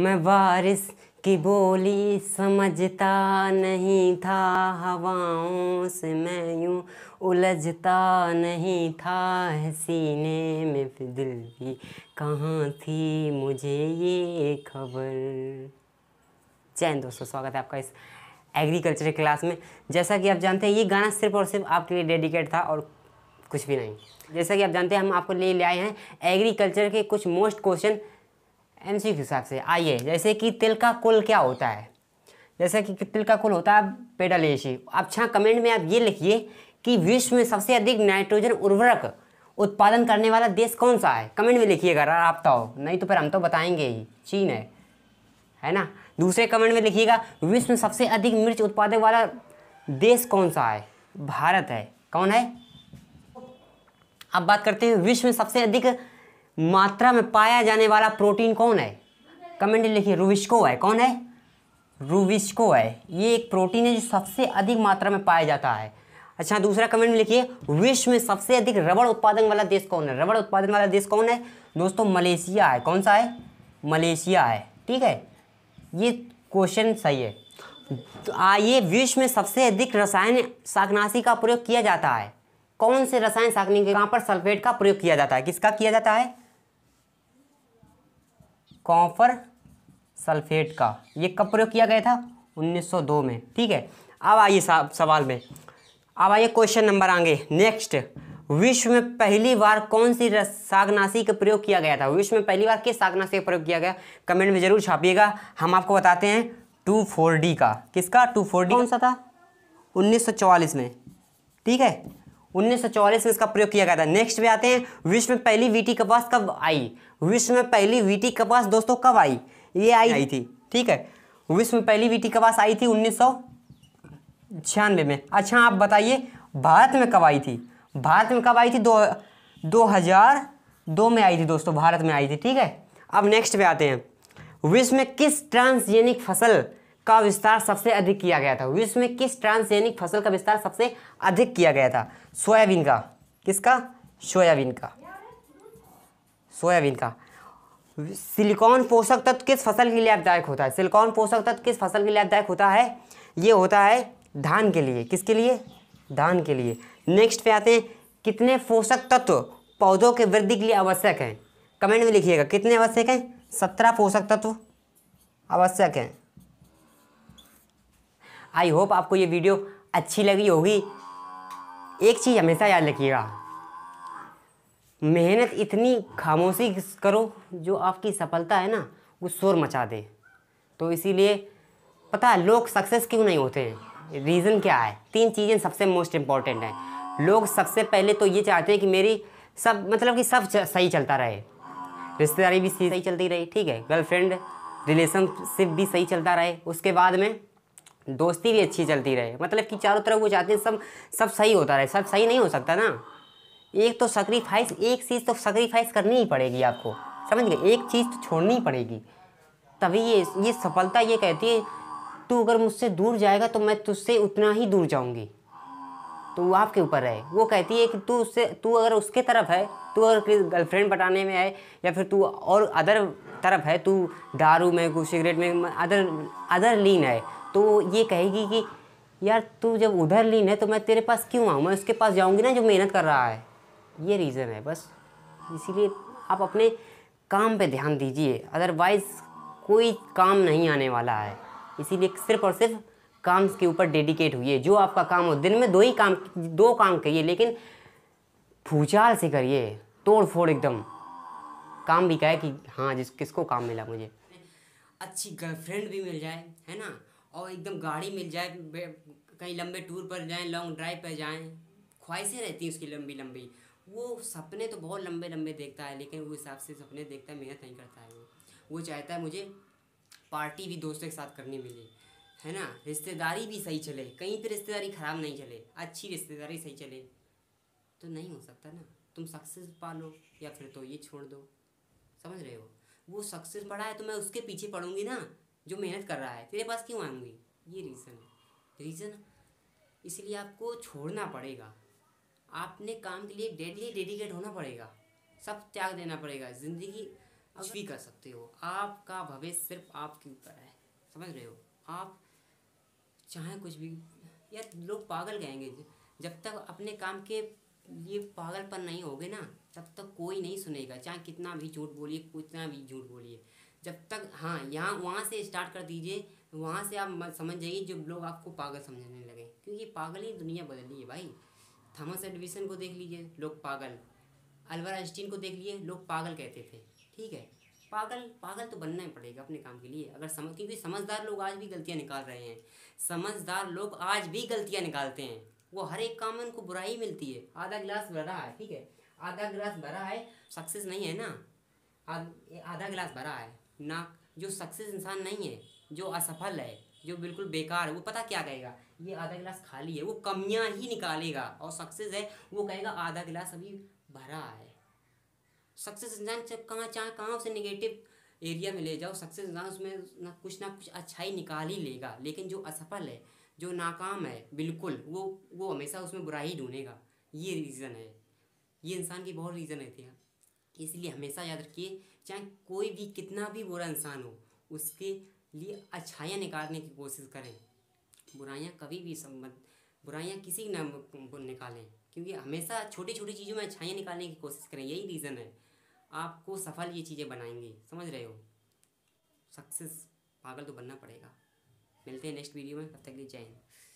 मैं बारिश की बोली समझता नहीं था हवाओं से मैं यूँ उलझता नहीं था हसीने में दिल की कहाँ थी मुझे ये खबर चैन दोस्तों स्वागत है आपका इस एग्रीकल्चर क्लास में जैसा कि आप जानते हैं ये गाना सिर्फ और सिर्फ आपके लिए डेडिकेट था और कुछ भी नहीं जैसा कि आप जानते हैं हम आपको ले ले आए हैं एग्रीकल्चर के कुछ मोस्ट क्वेश्चन एम के हिसाब से आइए जैसे कि तिल का कुल क्या होता है जैसे कि तिल का कुल होता है पेडल पेडलेशी अच्छा कमेंट में आप ये लिखिए कि विश्व में सबसे अधिक नाइट्रोजन उर्वरक उत्पादन करने वाला देश कौन सा है कमेंट में लिखिएगा अगर आप तो नहीं तो फिर हम तो बताएंगे ही चीन है है ना दूसरे कमेंट में लिखिएगा विश्व में सबसे अधिक मिर्च उत्पादक वाला देश कौन सा है भारत है कौन है अब बात करते हैं विश्व में सबसे अधिक मात्रा में पाया जाने वाला प्रोटीन कौन है कमेंट लिखिए रुविस्को है कौन है रुविस्को है ये एक प्रोटीन है जो सबसे अधिक मात्रा में पाया जाता है अच्छा दूसरा कमेंट में लिखिए विश्व में सबसे अधिक रबड़ उत्पादन वाला देश कौन है रबड़ उत्पादन वाला देश कौन है दोस्तों मलेशिया है कौन सा है मलेशिया है ठीक है ये क्वेश्चन सही है तो आइए विश्व में सबसे अधिक रसायन शाकनाशी का प्रयोग किया जाता है कौन से रसायन शाकनी कहाँ पर सल्फेट का प्रयोग किया जाता है किसका किया जाता है कॉपर सल्फेट का ये कब प्रयोग किया गया था 1902 में ठीक है अब आइए साहब सवाल में अब आइए क्वेश्चन नंबर आगे नेक्स्ट विश्व में पहली बार कौन सी सागनाशी का प्रयोग किया गया था विश्व में पहली बार किस सागनाशी का प्रयोग किया गया कमेंट में जरूर छापिएगा हम आपको बताते हैं टू फोर डी का किसका टू फोर डी कौन सा था उन्नीस में ठीक है उन्नीस में इसका प्रयोग किया गया था नेक्स्ट पे आते हैं विश्व में पहली वीटी कपास कब आई विश्व में पहली वीटी कपास दोस्तों कब आई ये आई आई थी ठीक है विश्व में पहली वीटी कपास आई थी उन्नीस छियानवे में अच्छा आप बताइए भारत में कब आई थी भारत में कब आई थी दो दो हज़ार दो में आई थी दोस्तों भारत में आई थी ठीक है अब नेक्स्ट पे आते हैं विश्व में किस ट्रांसजेनिक फसल का विस्तार सबसे अधिक किया गया था विश्व में किस ट्रांसजेनिक फसल का विस्तार सबसे अधिक किया गया था सोयाबीन का किसका सोयाबीन का सोयाबीन का सिलिकॉन पोषक तत्व किस फसल के लिए लाभदायक होता है सिलिकॉन पोषक तत्व किस फसल के लिए लाभदायक होता है ये होता है धान के लिए किसके लिए धान के लिए नेक्स्ट पे आते हैं कितने पोषक तत्व पौधों के वृद्धि के लिए आवश्यक हैं कमेंट में लिखिएगा कितने आवश्यक हैं सत्रह पोषक तत्व आवश्यक हैं आई होप आपको ये वीडियो अच्छी लगी होगी एक चीज़ हमेशा याद रखिएगा मेहनत इतनी खामोशी करो जो आपकी सफलता है ना वो शोर मचा दे तो इसीलिए पता है लोग सक्सेस क्यों नहीं होते हैं रीज़न क्या है तीन चीज़ें सबसे मोस्ट इम्पॉर्टेंट हैं लोग सबसे पहले तो ये चाहते हैं कि मेरी सब मतलब कि सब सही चलता रहे रिश्तेदारी भी सही चलती रही ठीक है गर्लफ्रेंड रिलेशनशिप भी सही चलता रहे उसके बाद में दोस्ती भी अच्छी चलती रहे मतलब कि चारों तरफ वो चाहते हैं सब सब सही होता रहे सब सही नहीं हो सकता ना एक तो सक्रीफाइस एक चीज़ तो सक्रीफाइस करनी ही पड़ेगी आपको समझ गए एक चीज़ तो छोड़नी पड़ेगी तभी ये ये सफलता ये कहती है तू अगर मुझसे दूर जाएगा तो मैं तुझसे उतना ही दूर जाऊँगी तो वो आपके ऊपर है वो कहती है कि तू उससे तू अगर उसके तरफ है तू अगर गर्लफ्रेंड बटाने में है या फिर तू और अदर तरफ है तू दारू में सिगरेट में अदर अदर लीन है तो वो ये कहेगी कि यार तू जब उधर लीन है तो मैं तेरे पास क्यों आऊँ मैं उसके पास जाऊँगी ना जो मेहनत कर रहा है ये रीज़न है बस इसीलिए आप अपने काम पे ध्यान दीजिए अदरवाइज़ कोई काम नहीं आने वाला है इसीलिए सिर्फ और सिर्फ काम के ऊपर डेडिकेट हुई है जो आपका काम हो दिन में दो ही काम दो काम करिए लेकिन भूचाल से करिए तोड़ फोड़ एकदम काम भी कहे कि हाँ जिस किसको काम मिला मुझे अच्छी गर्लफ्रेंड भी मिल जाए है ना और एकदम गाड़ी मिल जाए कहीं लंबे टूर पर जाएं लॉन्ग ड्राइव पर जाएं ख्वाहिशें रहती हैं उसकी लंबी लंबी वो सपने तो बहुत लंबे लंबे देखता है लेकिन वो हिसाब से सपने देखता है मेहनत नहीं करता है वो वो चाहता है मुझे पार्टी भी दोस्तों के साथ करनी मिले है ना रिश्तेदारी भी सही चले कहीं पर रिश्तेदारी ख़राब नहीं चले अच्छी रिश्तेदारी सही चले तो नहीं हो सकता ना तुम सक्सेस पा लो या फिर तो ये छोड़ दो समझ रहे हो वो सक्सेस पड़ा है तो मैं उसके पीछे पढ़ूंगी ना जो मेहनत कर रहा है तेरे पास क्यों आएंगी ये रीज़न है रीज़न इसलिए आपको छोड़ना पड़ेगा आपने काम के लिए डेडली डेडिकेट होना पड़ेगा सब त्याग देना पड़ेगा ज़िंदगी कुछ भी कर सकते हो आपका भविष्य सिर्फ आपके ऊपर है समझ रहे हो आप चाहे कुछ भी यार लोग पागल गएंगे जब तक अपने काम के लिए पागलपन नहीं होगे ना तब तक कोई नहीं सुनेगा चाहे कितना भी झूठ बोलिए कितना भी झूठ बोलिए जब तक हाँ यहाँ वहाँ से स्टार्ट कर दीजिए वहाँ से आप समझ जाइए जब लोग आपको पागल समझने लगे क्योंकि पागल ही दुनिया बदली है भाई थॉमस एडविसन को देख लीजिए लोग पागल अलवर आइंस्टीन को देख लीजिए लोग पागल कहते थे ठीक है पागल पागल तो बनना ही पड़ेगा अपने काम के लिए अगर समझ क्योंकि समझदार लोग आज भी गलतियाँ निकाल रहे हैं समझदार लोग आज भी गलतियाँ निकालते हैं वो हर एक काम में उनको बुराई मिलती है आधा गिलास भरा है ठीक है आधा गिलास भरा है सक्सेस नहीं है ना आधा गिलास भरा है ना जो सक्सेस इंसान नहीं है जो असफल है जो बिल्कुल बेकार है वो पता क्या कहेगा ये आधा गिलास खाली है वो कमियां ही निकालेगा और सक्सेस है वो कहेगा आधा गिलास अभी भरा है सक्सेस इंसान कहाँ चाहे कहाँ उसे निगेटिव एरिया में ले जाओ सक्सेस इंसान उसमें ना कुछ ना कुछ अच्छाई निकाल ही लेगा लेकिन जो असफल है जो नाकाम है बिल्कुल वो वो हमेशा उसमें बुराई ढूंढेगा ये रीज़न है ये इंसान की बहुत रीज़न है थी इसलिए हमेशा याद रखिए चाहे कोई भी कितना भी बुरा इंसान हो उसके लिए अच्छाइयाँ निकालने की कोशिश करें बुराइयाँ कभी भी संबंध बुराइयाँ किसी ना निकालें क्योंकि हमेशा छोटी छोटी चीज़ों में अच्छाइयाँ निकालने की कोशिश करें यही रीज़न है आपको सफल ये चीज़ें बनाएंगे समझ रहे हो सक्सेस पागल तो बनना पड़ेगा मिलते हैं नेक्स्ट वीडियो में तब तक के लिए जय हिंद